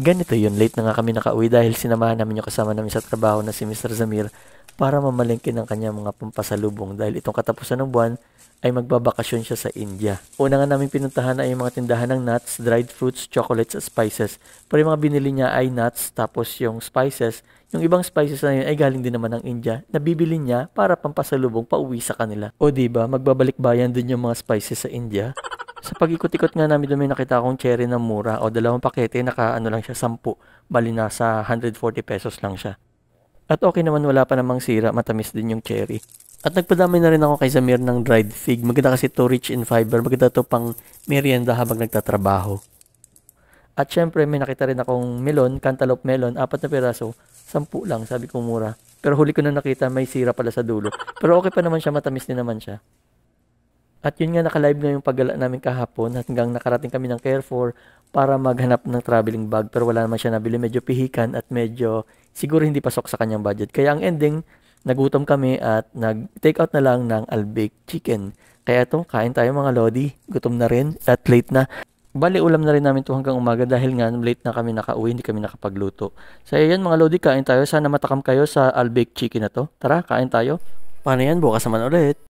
Ganito yun, late na nga kami nakauwi dahil sinamahan namin yung kasama namin sa trabaho na si Mr. Zamir para mamalengke ng kanya mga pampasalubong dahil itong katapusan ng buwan ay magbabakasyon siya sa India. Una nga namin pinuntahan ay yung mga tindahan ng nuts, dried fruits, chocolates at spices. Pero yung mga binili niya ay nuts tapos yung spices. Yung ibang spices na yun ay galing din naman ng India na bibili niya para pampasalubong pauwi sa kanila. O ba diba, magbabalik bayan din yung mga spices sa India? sa pag-ikot-ikot nga namin doon may nakita akong cherry na mura o dalawang pakete naka ano lang siya 10 bali na sa 140 pesos lang siya. At okay naman wala pa namang sira matamis din yung cherry. At nagpadami na rin ako kay Zamir ng dried fig. Maganda kasi to rich in fiber. Maganda to pang merienda habang nagtatrabaho. At syempre may nakita rin akong melon, cantaloupe melon, apat na piraso, sampu lang. Sabi ko mura. Pero huli ko na nakita may sira pala sa dulo. Pero okay pa naman siya, matamis din naman siya. At yun nga naka-live yung paggala namin kahapon hanggang nakarating kami ng Carrefour para maghanap ng traveling bag pero wala naman siya nabili. Medyo pihikan at medyo siguro hindi pasok sa kanyang budget. Kaya ang ending, nagutom kami at nag-take out na lang ng albake chicken. Kaya ito, kain tayo mga lodi. Gutom na rin at late na. Bali, ulam na rin namin to hanggang umaga dahil nga late na kami nakauwi, hindi kami nakapagluto. So, ayan mga lodi, kain tayo. Sana matakam kayo sa albake chicken na to. Tara, kain tayo. Paano yan? Bukas naman ulit.